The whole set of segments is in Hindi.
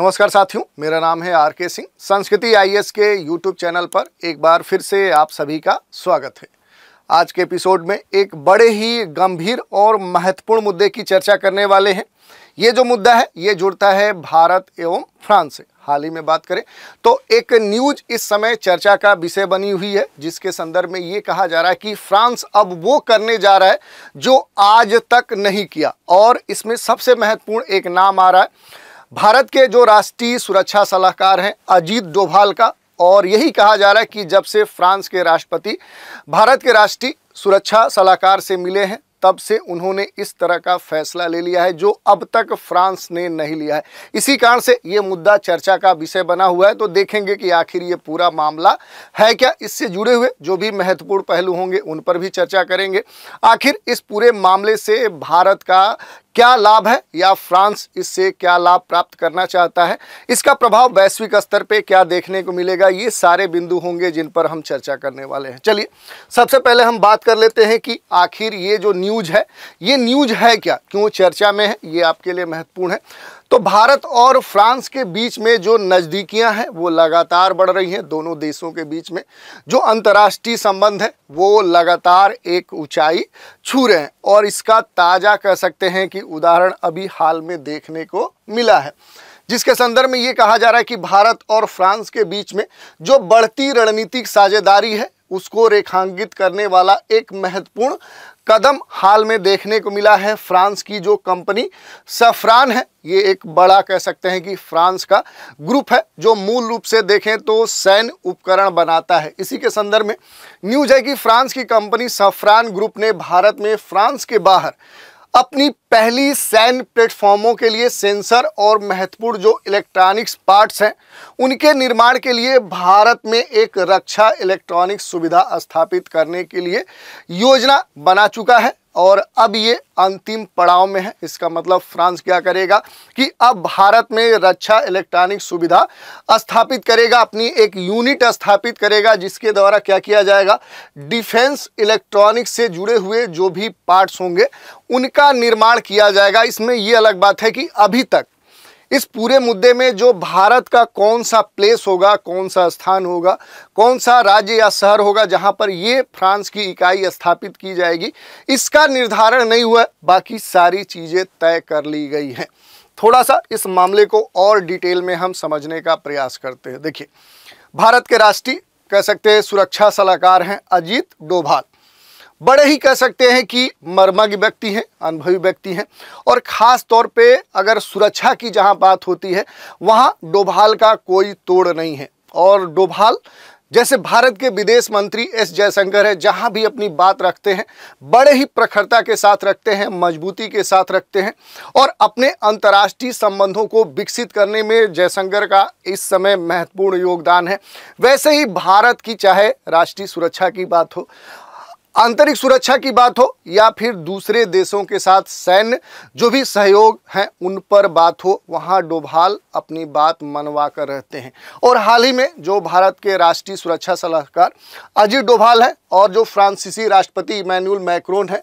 नमस्कार साथियों मेरा नाम है आर के सिंह संस्कृति आईएएस के यूट्यूब चैनल पर एक बार फिर से आप सभी का स्वागत है आज के एपिसोड में एक बड़े ही गंभीर और महत्वपूर्ण मुद्दे की चर्चा करने वाले हैं ये जो मुद्दा है ये जुड़ता है भारत एवं फ्रांस से हाल ही में बात करें तो एक न्यूज इस समय चर्चा का विषय बनी हुई है जिसके संदर्भ में ये कहा जा रहा है कि फ्रांस अब वो करने जा रहा है जो आज तक नहीं किया और इसमें सबसे महत्वपूर्ण एक नाम आ रहा है भारत के जो राष्ट्रीय सुरक्षा सलाहकार हैं अजीत डोभाल का और यही कहा जा रहा है कि जब से फ्रांस के राष्ट्रपति भारत के राष्ट्रीय सुरक्षा सलाहकार से मिले हैं तब से उन्होंने इस तरह का फैसला ले लिया है जो अब तक फ्रांस ने नहीं लिया है इसी कारण से ये मुद्दा चर्चा का विषय बना हुआ है तो देखेंगे कि आखिर ये पूरा मामला है क्या इससे जुड़े हुए जो भी महत्वपूर्ण पहलू होंगे उन पर भी चर्चा करेंगे आखिर इस पूरे मामले से भारत का क्या लाभ है या फ्रांस इससे क्या लाभ प्राप्त करना चाहता है इसका प्रभाव वैश्विक स्तर पे क्या देखने को मिलेगा ये सारे बिंदु होंगे जिन पर हम चर्चा करने वाले हैं चलिए सबसे पहले हम बात कर लेते हैं कि आखिर ये जो न्यूज है ये न्यूज है क्या क्यों चर्चा में है ये आपके लिए महत्वपूर्ण है तो भारत और फ्रांस के बीच में जो नज़दीकियां हैं वो लगातार बढ़ रही हैं दोनों देशों के बीच में जो अंतर्राष्ट्रीय संबंध है वो लगातार एक ऊंचाई छू रहे हैं और इसका ताज़ा कह सकते हैं कि उदाहरण अभी हाल में देखने को मिला है जिसके संदर्भ में ये कहा जा रहा है कि भारत और फ्रांस के बीच में जो बढ़ती रणनीतिक साझेदारी है उसको रेखांकित करने वाला एक महत्वपूर्ण कदम हाल में देखने को मिला है फ्रांस की जो कंपनी सफरान है ये एक बड़ा कह सकते हैं कि फ्रांस का ग्रुप है जो मूल रूप से देखें तो सैन्य उपकरण बनाता है इसी के संदर्भ में न्यूज है कि फ्रांस की कंपनी सफरान ग्रुप ने भारत में फ्रांस के बाहर अपनी पहली सैन प्लेटफॉर्मों के लिए सेंसर और महत्वपूर्ण जो इलेक्ट्रॉनिक्स पार्ट्स हैं उनके निर्माण के लिए भारत में एक रक्षा इलेक्ट्रॉनिक्स सुविधा स्थापित करने के लिए योजना बना चुका है और अब ये अंतिम पड़ाव में है इसका मतलब फ्रांस क्या करेगा कि अब भारत में रक्षा इलेक्ट्रॉनिक सुविधा स्थापित करेगा अपनी एक यूनिट स्थापित करेगा जिसके द्वारा क्या किया जाएगा डिफेंस इलेक्ट्रॉनिक से जुड़े हुए जो भी पार्ट्स होंगे उनका निर्माण किया जाएगा इसमें ये अलग बात है कि अभी तक इस पूरे मुद्दे में जो भारत का कौन सा प्लेस होगा कौन सा स्थान होगा कौन सा राज्य या शहर होगा जहां पर ये फ्रांस की इकाई स्थापित की जाएगी इसका निर्धारण नहीं हुआ बाकी सारी चीज़ें तय कर ली गई हैं थोड़ा सा इस मामले को और डिटेल में हम समझने का प्रयास करते हैं देखिए भारत के राष्ट्रीय कह सकते हैं सुरक्षा सलाहकार हैं अजीत डोभाल बड़े ही कह सकते हैं कि मर्मज्ञ व्यक्ति हैं अनुभवी व्यक्ति हैं और ख़ास तौर पे अगर सुरक्षा की जहां बात होती है वहां डोभाल का कोई तोड़ नहीं है और डोभाल जैसे भारत के विदेश मंत्री एस जयशंकर है जहां भी अपनी बात रखते हैं बड़े ही प्रखरता के साथ रखते हैं मजबूती के साथ रखते हैं और अपने अंतर्राष्ट्रीय संबंधों को विकसित करने में जयशंकर का इस समय महत्वपूर्ण योगदान है वैसे ही भारत की चाहे राष्ट्रीय सुरक्षा की बात हो आंतरिक सुरक्षा की बात हो या फिर दूसरे देशों के साथ सैन्य जो भी सहयोग हैं उन पर बात हो वहाँ डोभाल अपनी बात मनवा कर रहते हैं और हाल ही में जो भारत के राष्ट्रीय सुरक्षा सलाहकार अजीत डोभाल हैं और जो फ्रांसीसी राष्ट्रपति इमैनुअल मैक्रोन हैं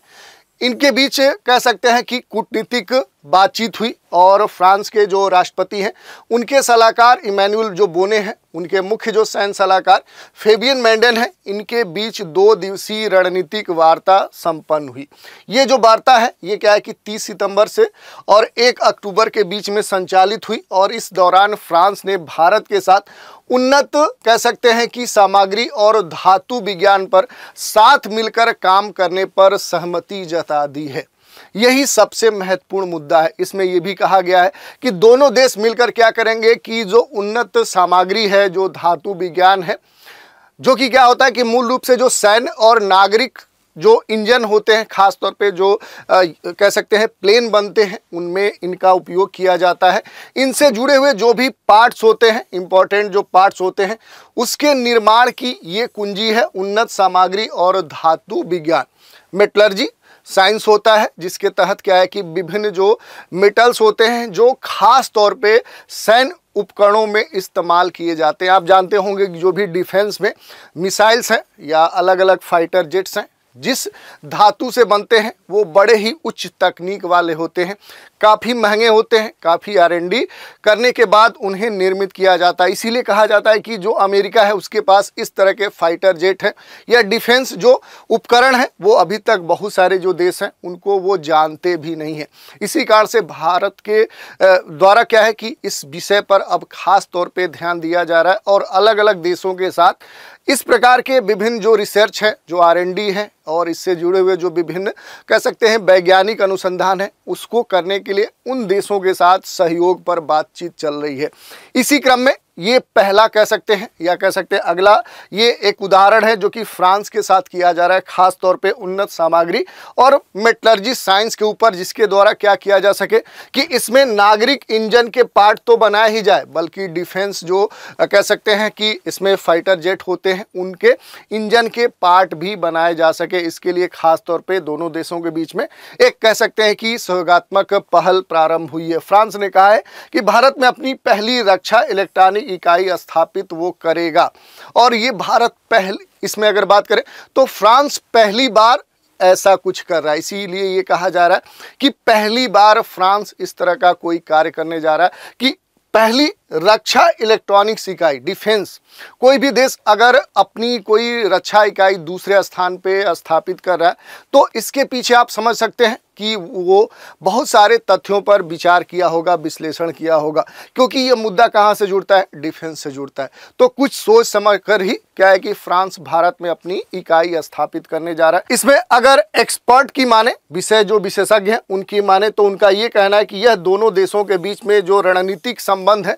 इनके बीच कह सकते हैं कि कूटनीतिक बातचीत हुई और फ्रांस के जो राष्ट्रपति हैं उनके सलाहकार इमैनुअल जो बोने हैं उनके मुख्य जो सैन्य सलाहकार फेबियन मैंडन हैं इनके बीच दो दिवसीय रणनीतिक वार्ता संपन्न हुई ये जो वार्ता है ये क्या है कि 30 सितंबर से और 1 अक्टूबर के बीच में संचालित हुई और इस दौरान फ्रांस ने भारत के साथ उन्नत कह सकते हैं कि सामग्री और धातु विज्ञान पर साथ मिलकर काम करने पर सहमति जता दी है यही सबसे महत्वपूर्ण मुद्दा है इसमें यह भी कहा गया है कि दोनों देश मिलकर क्या करेंगे कि जो उन्नत सामग्री है जो धातु विज्ञान है जो कि क्या होता है कि मूल रूप से जो सैन्य और नागरिक जो इंजन होते हैं खासतौर पे जो आ, कह सकते हैं प्लेन बनते हैं उनमें इनका उपयोग किया जाता है इनसे जुड़े हुए जो भी पार्ट्स होते हैं इम्पॉर्टेंट जो पार्ट्स होते हैं उसके निर्माण की ये कुंजी है उन्नत सामग्री और धातु विज्ञान मेटलर्जी साइंस होता है जिसके तहत क्या है कि विभिन्न जो मेटल्स होते हैं जो खास तौर पे सैन्य उपकरणों में इस्तेमाल किए जाते हैं आप जानते होंगे कि जो भी डिफेंस में मिसाइल्स हैं या अलग अलग फाइटर जेट्स हैं जिस धातु से बनते हैं वो बड़े ही उच्च तकनीक वाले होते हैं काफ़ी महंगे होते हैं काफ़ी आर एन डी करने के बाद उन्हें निर्मित किया जाता है इसीलिए कहा जाता है कि जो अमेरिका है उसके पास इस तरह के फाइटर जेट हैं या डिफेंस जो उपकरण है वो अभी तक बहुत सारे जो देश हैं उनको वो जानते भी नहीं हैं इसी कारण से भारत के द्वारा क्या है कि इस विषय पर अब खास तौर पर ध्यान दिया जा रहा है और अलग अलग देशों के साथ इस प्रकार के विभिन्न जो रिसर्च है जो आर है और इससे जुड़े हुए जो विभिन्न कह सकते हैं वैज्ञानिक अनुसंधान है उसको करने के लिए उन देशों के साथ सहयोग पर बातचीत चल रही है इसी क्रम में ये पहला कह सकते हैं या कह सकते हैं अगला ये एक उदाहरण है जो कि फ्रांस के साथ किया जा रहा है खास तौर पे उन्नत सामग्री और मेटलर्जी साइंस के ऊपर जिसके द्वारा क्या किया जा सके कि इसमें नागरिक इंजन के पार्ट तो बनाया ही जाए बल्कि डिफेंस जो कह सकते हैं कि इसमें फाइटर जेट होते हैं उनके इंजन के पार्ट भी बनाए जा सके इसके लिए खास तौर पर दोनों देशों के बीच में एक कह सकते हैं कि सहयोगात्मक पहल प्रारंभ हुई है फ्रांस ने कहा है कि भारत में अपनी पहली रक्षा इलेक्ट्रॉनिक इकाई स्थापित वो करेगा और ये भारत पहले इसमें अगर बात करें तो फ्रांस पहली बार ऐसा कुछ कर रहा है इसीलिए ये कहा जा रहा है कि पहली बार फ्रांस इस तरह का कोई कार्य करने जा रहा है कि पहली रक्षा इलेक्ट्रॉनिक्स इकाई डिफेंस कोई भी देश अगर अपनी कोई रक्षा इकाई दूसरे स्थान पे स्थापित कर रहा है तो इसके पीछे आप समझ सकते हैं कि वो बहुत सारे तथ्यों पर विचार किया होगा विश्लेषण किया होगा क्योंकि ये मुद्दा कहाँ से जुड़ता है डिफेंस से जुड़ता है तो कुछ सोच समझ कर ही क्या है कि फ्रांस भारत में अपनी इकाई स्थापित करने जा रहा है इसमें अगर एक्सपर्ट की माने विषय जो विशेषज्ञ हैं उनकी माने तो उनका ये कहना है कि यह दोनों देशों के बीच में जो रणनीतिक संबंध है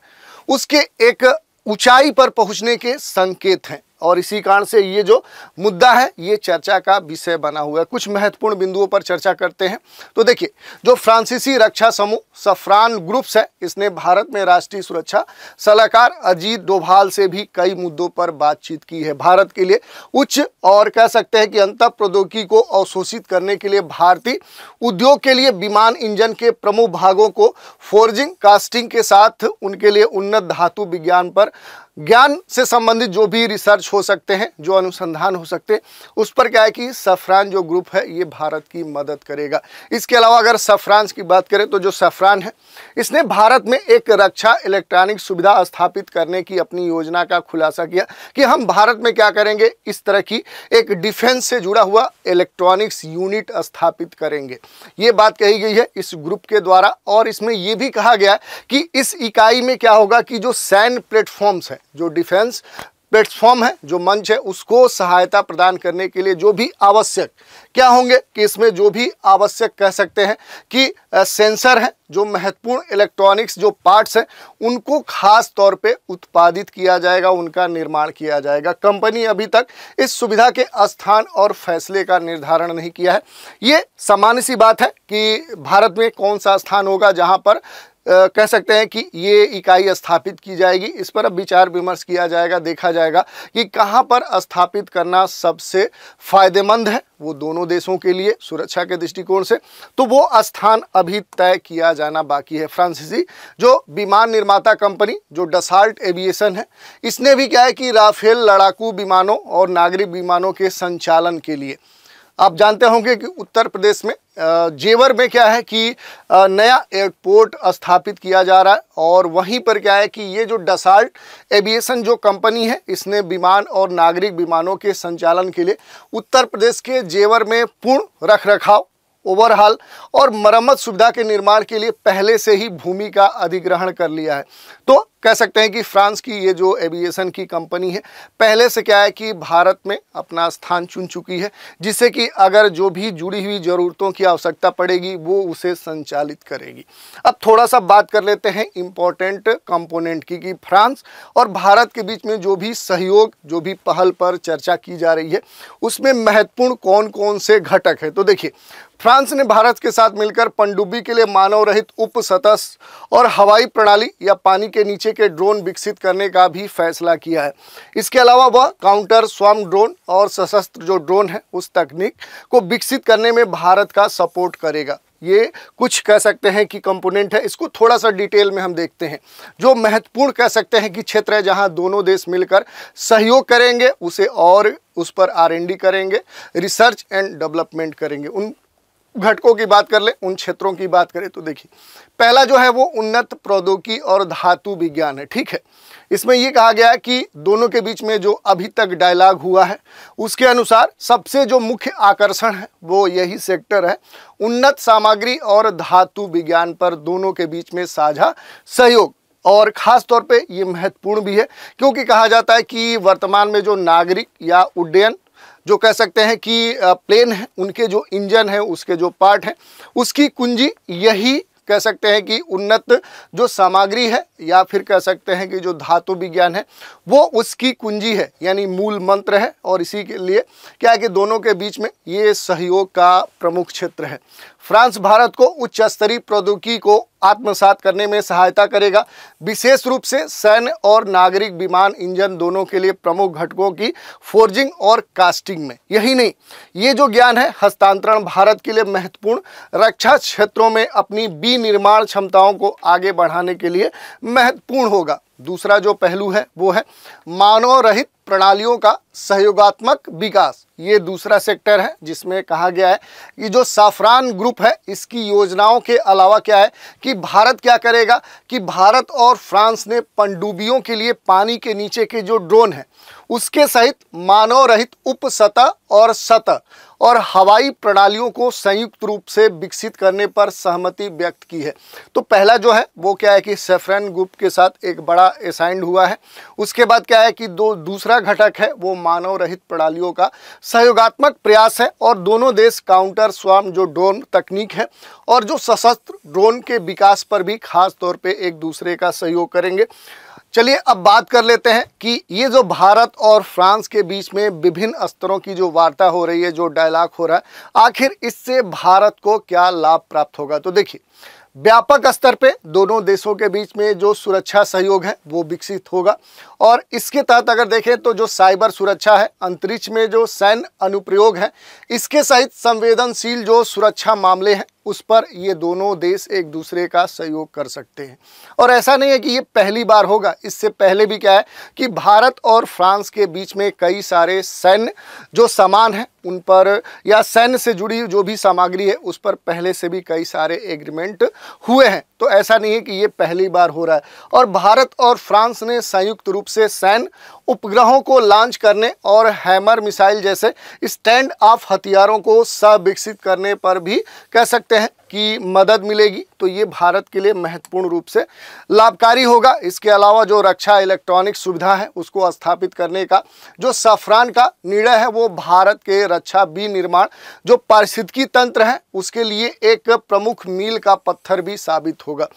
उसके एक ऊंचाई पर पहुंचने के संकेत हैं और इसी कारण से ये जो मुद्दा है ये चर्चा का विषय बना हुआ है कुछ महत्वपूर्ण बिंदुओं पर चर्चा करते हैं तो देखिए जो फ्रांसीसी रक्षा समूह सफ्रान ग्रुप्स है इसने भारत में राष्ट्रीय सुरक्षा सलाहकार अजीत डोभाल से भी कई मुद्दों पर बातचीत की है भारत के लिए उच्च और कह सकते हैं कि अंत प्रौद्योगिकी को अवशोषित करने के लिए भारतीय उद्योग के लिए विमान इंजन के प्रमुख भागों को फोर्जिंग कास्टिंग के साथ उनके लिए उन्नत धातु विज्ञान पर ज्ञान से संबंधित जो भी रिसर्च हो सकते हैं जो अनुसंधान हो सकते हैं उस पर क्या है कि सफ़रान जो ग्रुप है ये भारत की मदद करेगा इसके अलावा अगर सफ़रान की बात करें तो जो सफ़रान है इसने भारत में एक रक्षा इलेक्ट्रॉनिक सुविधा स्थापित करने की अपनी योजना का खुलासा किया कि हम भारत में क्या करेंगे इस तरह की एक डिफेंस से जुड़ा हुआ इलेक्ट्रॉनिक्स यूनिट स्थापित करेंगे ये बात कही गई है इस ग्रुप के द्वारा और इसमें ये भी कहा गया कि इस इकाई में क्या होगा कि जो सैन प्लेटफॉर्म्स हैं जो डिफेंस प्लेटफॉर्म है जो मंच है उसको सहायता प्रदान करने के लिए जो भी आवश्यक क्या होंगे कि इसमें जो भी आवश्यक कह सकते हैं कि सेंसर हैं जो महत्वपूर्ण इलेक्ट्रॉनिक्स जो पार्ट्स हैं उनको खास तौर पे उत्पादित किया जाएगा उनका निर्माण किया जाएगा कंपनी अभी तक इस सुविधा के स्थान और फैसले का निर्धारण नहीं किया है ये सामान्य सी बात है कि भारत में कौन सा स्थान होगा जहाँ पर कह सकते हैं कि ये इकाई स्थापित की जाएगी इस पर अब विचार विमर्श किया जाएगा देखा जाएगा कि कहाँ पर स्थापित करना सबसे फ़ायदेमंद है वो दोनों देशों के लिए सुरक्षा के दृष्टिकोण से तो वो स्थान अभी तय किया जाना बाकी है फ्रांसीसी जो विमान निर्माता कंपनी जो डसाल्ट एविएशन है इसने भी क्या है कि राफेल लड़ाकू विमानों और नागरिक विमानों के संचालन के लिए आप जानते होंगे कि उत्तर प्रदेश में जेवर में क्या है कि नया एयरपोर्ट स्थापित किया जा रहा है और वहीं पर क्या है कि ये जो डसाल्ट एविएशन जो कंपनी है इसने विमान और नागरिक विमानों के संचालन के लिए उत्तर प्रदेश के जेवर में पूर्ण रख रखाव ओवरहाल और मरम्मत सुविधा के निर्माण के लिए पहले से ही भूमि का अधिग्रहण कर लिया है तो कह सकते हैं कि फ्रांस की ये जो एविएशन की कंपनी है पहले से क्या है कि भारत में अपना स्थान चुन चुकी है जिससे कि अगर जो भी जुड़ी हुई ज़रूरतों की आवश्यकता पड़ेगी वो उसे संचालित करेगी अब थोड़ा सा बात कर लेते हैं इम्पोर्टेंट कंपोनेंट की कि फ्रांस और भारत के बीच में जो भी सहयोग जो भी पहल पर चर्चा की जा रही है उसमें महत्वपूर्ण कौन कौन से घटक है तो देखिए फ्रांस ने भारत के साथ मिलकर पनडुब्बी के लिए मानव रहित उप और हवाई प्रणाली या पानी के नीचे नीचे के ड्रोन विकसित करने का भी फैसला किया है इसके अलावा वह काउंटर स्वाम ड्रोन और सशस्त्र जो ड्रोन है उस तकनीक को विकसित करने में भारत का सपोर्ट करेगा ये कुछ कह सकते हैं कि कंपोनेंट है इसको थोड़ा सा डिटेल में हम देखते हैं जो महत्वपूर्ण कह सकते हैं कि क्षेत्र है जहां दोनों देश मिलकर सहयोग करेंगे उसे और उस पर आरएनडी करेंगे रिसर्च एंड डेवलपमेंट करेंगे उन घटकों की बात कर ले उन क्षेत्रों की बात करें तो देखिए पहला जो है वो उन्नत प्रौद्योगिकी और धातु विज्ञान है ठीक है इसमें ये कहा गया है कि दोनों के बीच में जो अभी तक डायलॉग हुआ है उसके अनुसार सबसे जो मुख्य आकर्षण है वो यही सेक्टर है उन्नत सामग्री और धातु विज्ञान पर दोनों के बीच में साझा सहयोग और ख़ास तौर पे ये महत्वपूर्ण भी है क्योंकि कहा जाता है कि वर्तमान में जो नागरिक या उड्डयन जो कह सकते हैं कि प्लेन है उनके जो इंजन है उसके जो पार्ट हैं उसकी कुंजी यही कह सकते हैं कि उन्नत जो सामग्री है या फिर कह सकते हैं कि जो धातु विज्ञान है वो उसकी कुंजी है यानी मूल मंत्र है और इसी के लिए क्या है कि दोनों के बीच में ये सहयोग का प्रमुख क्षेत्र है फ्रांस भारत को उच्च स्तरीय प्रौद्योगिकी को आत्मसात करने में सहायता करेगा विशेष रूप से सैन्य और नागरिक विमान इंजन दोनों के लिए प्रमुख घटकों की फोर्जिंग और कास्टिंग में यही नहीं ये जो ज्ञान है हस्तांतरण भारत के लिए महत्वपूर्ण रक्षा क्षेत्रों में अपनी विनिर्माण क्षमताओं को आगे बढ़ाने के लिए महत्वपूर्ण होगा दूसरा जो पहलू है वो है मानव रहित प्रणालियों का सहयोगात्मक विकास ये दूसरा सेक्टर है जिसमें कहा गया है कि जो साफरान ग्रुप है इसकी योजनाओं के अलावा क्या है कि भारत क्या करेगा कि भारत और फ्रांस ने पनडुब्बियों के लिए पानी के नीचे के जो ड्रोन है उसके सहित मानव रहित उप सतह और सतह और हवाई प्रणालियों को संयुक्त रूप से विकसित करने पर सहमति व्यक्त की है तो पहला जो है वो क्या है कि सेफरन ग्रुप के साथ एक बड़ा असाइंड हुआ है उसके बाद क्या है कि दो दूसरा घटक है वो मानव रहित प्रणालियों का सहयोगात्मक प्रयास है और दोनों देश काउंटर स्वाम जो ड्रोन तकनीक है और जो सशस्त्र ड्रोन के विकास पर भी खास तौर पर एक दूसरे का सहयोग करेंगे चलिए अब बात कर लेते हैं कि ये जो भारत और फ्रांस के बीच में विभिन्न स्तरों की जो वार्ता हो रही है जो डायलॉग हो रहा है आखिर इससे भारत को क्या लाभ प्राप्त होगा तो देखिए व्यापक स्तर पे दोनों देशों के बीच में जो सुरक्षा सहयोग है वो विकसित होगा और इसके तहत अगर देखें तो जो साइबर सुरक्षा है अंतरिक्ष में जो सैन्य अनुप्रयोग है इसके सहित संवेदनशील जो सुरक्षा मामले हैं उस पर ये दोनों देश एक दूसरे का सहयोग कर सकते हैं और ऐसा नहीं है कि ये पहली बार होगा इससे पहले भी क्या है कि भारत और फ्रांस के बीच में कई सारे सैन्य जो सामान हैं उन पर या सैन्य से जुड़ी जो भी सामग्री है उस पर पहले से भी कई सारे एग्रीमेंट हुए हैं तो ऐसा नहीं है कि ये पहली बार हो रहा है और भारत और फ्रांस ने संयुक्त रूप से सैन्य उपग्रहों को लॉन्च करने और हैमर मिसाइल जैसे स्टैंड ऑफ हथियारों को सविकसित करने पर भी कह सकते की मदद मिलेगी तो ये भारत के लिए महत्वपूर्ण रूप से लाभकारी होगा इसके अलावा जो रक्षा इलेक्ट्रॉनिक सुविधा है उसको स्थापित करने का जो सफरान का निर्णय है वो भारत के रक्षा विनिर्माण जो पारिस्थितिकी तंत्र है उसके लिए एक प्रमुख मील का पत्थर भी साबित होगा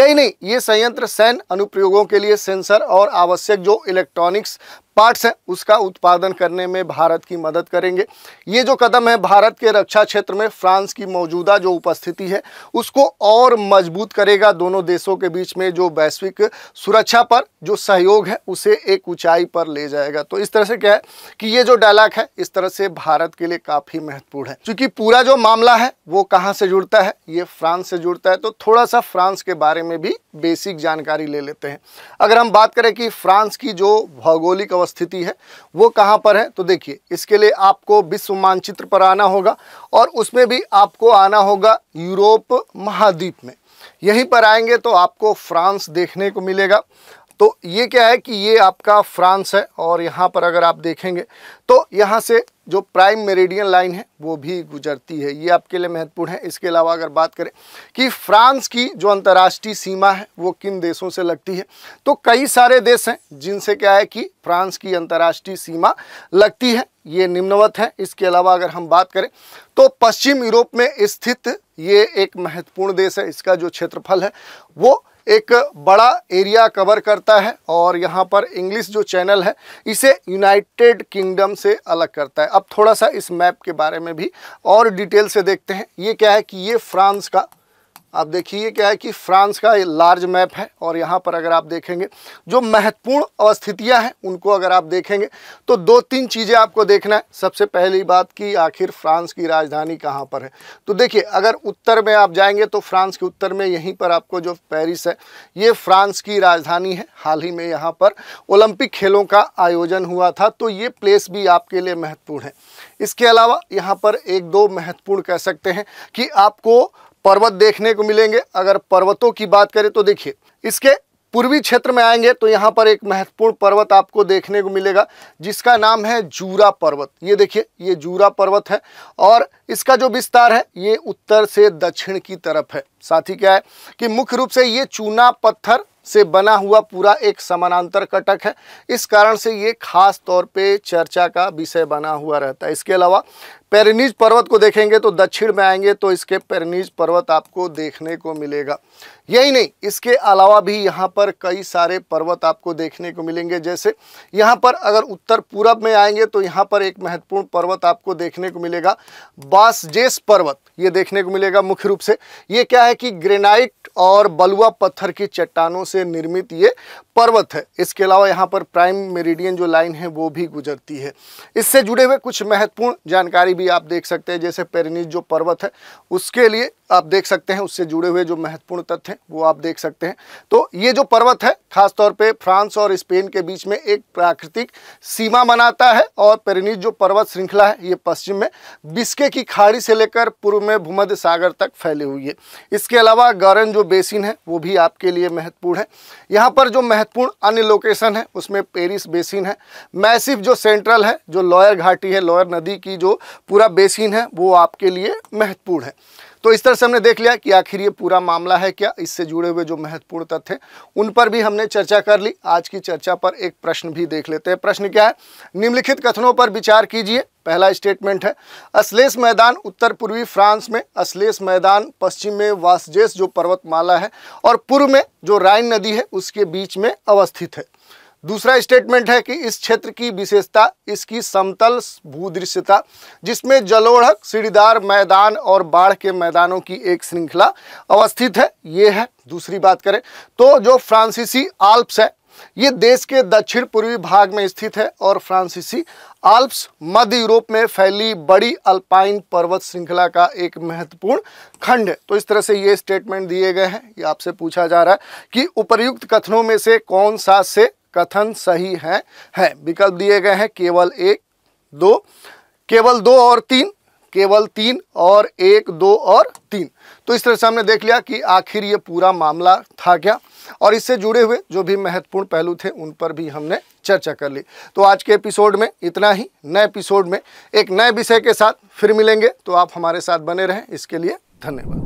यही नहीं ये संयंत्र सैन्य अनुप्रयोगों के लिए सेंसर और आवश्यक जो इलेक्ट्रॉनिक्स पार्ट्स हैं उसका उत्पादन करने में भारत की मदद करेंगे ये जो कदम है भारत के रक्षा क्षेत्र में फ्रांस की मौजूदा जो उपस्थिति है उसको और मजबूत करेगा दोनों देशों के बीच में जो वैश्विक सुरक्षा पर जो सहयोग है उसे एक ऊंचाई पर ले जाएगा तो इस तरह से क्या है कि ये जो डायलॉग है इस तरह से भारत के लिए काफ़ी महत्वपूर्ण है क्योंकि पूरा जो मामला है वो कहाँ से जुड़ता है ये फ्रांस से जुड़ता है तो थोड़ा सा फ्रांस के बारे में भी बेसिक जानकारी ले लेते हैं अगर हम बात करें कि फ्रांस की जो भौगोलिक स्थिति है वो कहाँ पर है तो देखिए इसके लिए आपको विश्व मानचित्र पर आना होगा और उसमें भी आपको आना होगा यूरोप महाद्वीप में यहीं पर आएंगे तो आपको फ्रांस देखने को मिलेगा तो ये क्या है कि ये आपका फ्रांस है और यहाँ पर अगर आप देखेंगे तो यहाँ से जो प्राइम मेरिडियन लाइन है वो भी गुजरती है ये आपके लिए महत्वपूर्ण है इसके अलावा अगर बात करें कि फ्रांस की जो अंतर्राष्ट्रीय सीमा है वो किन देशों से लगती है तो कई सारे देश हैं जिनसे क्या है कि फ्रांस की अंतर्राष्ट्रीय सीमा लगती है ये निम्नवत है इसके अलावा अगर हम बात करें तो पश्चिम यूरोप में स्थित ये एक महत्वपूर्ण देश है इसका जो क्षेत्रफल है वो एक बड़ा एरिया कवर करता है और यहाँ पर इंग्लिश जो चैनल है इसे यूनाइटेड किंगडम से अलग करता है अब थोड़ा सा इस मैप के बारे में भी और डिटेल से देखते हैं ये क्या है कि ये फ्रांस का आप देखिए क्या है कि फ्रांस का लार्ज मैप है और यहाँ पर अगर आप देखेंगे जो महत्वपूर्ण अवस्थितियाँ हैं उनको अगर आप देखेंगे तो दो तीन चीज़ें आपको देखना है सबसे पहली बात कि आखिर फ्रांस की राजधानी कहाँ पर है तो देखिए अगर उत्तर में आप जाएंगे तो फ्रांस के उत्तर में यहीं पर आपको जो पेरिस है ये फ्रांस की राजधानी है हाल ही में यहाँ पर ओलंपिक खेलों का आयोजन हुआ था तो ये प्लेस भी आपके लिए महत्वपूर्ण है इसके अलावा यहाँ पर एक दो महत्वपूर्ण कह सकते हैं कि आपको पर्वत देखने को मिलेंगे अगर पर्वतों की बात करें तो देखिए इसके पूर्वी क्षेत्र में आएंगे तो यहाँ पर एक महत्वपूर्ण पर्वत आपको देखने को मिलेगा जिसका नाम है जूरा पर्वत ये देखिए ये जूरा पर्वत है और इसका जो विस्तार है ये उत्तर से दक्षिण की तरफ है साथ ही क्या है कि मुख्य रूप से ये चूना पत्थर से बना हुआ पूरा एक समानांतर कटक है इस कारण से ये खास तौर पे चर्चा का विषय बना हुआ रहता है इसके अलावा पेरनीज पर्वत को देखेंगे तो दक्षिण में आएंगे तो इसके पेरनीज पर्वत आपको देखने को मिलेगा यही नहीं इसके अलावा भी यहाँ पर कई सारे पर्वत आपको देखने को मिलेंगे जैसे यहाँ पर अगर उत्तर पूरब में आएंगे तो यहाँ पर एक महत्वपूर्ण पर्वत आपको देखने को मिलेगा बासजेस पर्वत ये देखने को मिलेगा मुख्य रूप से ये क्या है कि ग्रेनाइट और बलुआ पत्थर की चट्टानों से से निर्मित ये पर्वत है इसके अलावा यहाँ पर प्राइम मेरिडियन जो लाइन है वो भी गुजरती है इससे जुड़े हुए कुछ महत्वपूर्ण जानकारी भी आप देख सकते हैं जैसे पेरिनिस जो पर्वत है उसके लिए आप देख सकते हैं उससे जुड़े हुए जो महत्वपूर्ण तथ्य हैं वो आप देख सकते हैं तो ये जो पर्वत है खासतौर पे फ्रांस और स्पेन के बीच में एक प्राकृतिक सीमा बनाता है और पेरिनीज जो पर्वत श्रृंखला है ये पश्चिम में बिस्के की खाड़ी से लेकर पूर्व में भूमध्य सागर तक फैली हुई है इसके अलावा गरन जो बेसिन है वो भी आपके लिए महत्वपूर्ण है यहाँ पर जो महत्वपूर्ण अन्य लोकेशन है उसमें पेरिस बेसिन है मैसिफ जो सेंट्रल है जो लॉयर घाटी है लॉयर नदी की जो पूरा बेसिन है वो आपके लिए महत्वपूर्ण है तो इस तरह से हमने देख लिया कि आखिर ये पूरा मामला है क्या इससे जुड़े हुए जो महत्वपूर्ण तथ्य उन पर भी हमने चर्चा कर ली आज की चर्चा पर एक प्रश्न भी देख लेते हैं प्रश्न क्या है निम्नलिखित कथनों पर विचार कीजिए पहला स्टेटमेंट है अश्लेष मैदान उत्तर पूर्वी फ्रांस में अश्लेष मैदान पश्चिम में वासजेस जो पर्वतमाला है और पूर्व में जो राइन नदी है उसके बीच में अवस्थित है दूसरा स्टेटमेंट है कि इस क्षेत्र की विशेषता इसकी समतल भूदृश्यता जिसमें जलोढ़क सीढ़ीदार मैदान और बाढ़ के मैदानों की एक श्रृंखला अवस्थित है ये है दूसरी बात करें तो जो फ्रांसीसी आल्प्स है ये देश के दक्षिण पूर्वी भाग में स्थित है और फ्रांसीसी आल्प्स मध्य यूरोप में फैली बड़ी अल्पाइन पर्वत श्रृंखला का एक महत्वपूर्ण खंड है तो इस तरह से ये स्टेटमेंट दिए गए हैं ये आपसे पूछा जा रहा है कि उपर्युक्त कथनों में से कौन सा से कथन सही है है विकल्प दिए गए हैं केवल एक दो केवल दो और तीन केवल तीन और एक दो और तीन तो इस तरह से हमने देख लिया कि आखिर ये पूरा मामला था क्या और इससे जुड़े हुए जो भी महत्वपूर्ण पहलू थे उन पर भी हमने चर्चा कर ली तो आज के एपिसोड में इतना ही नए एपिसोड में एक नए विषय के साथ फिर मिलेंगे तो आप हमारे साथ बने रहें इसके लिए धन्यवाद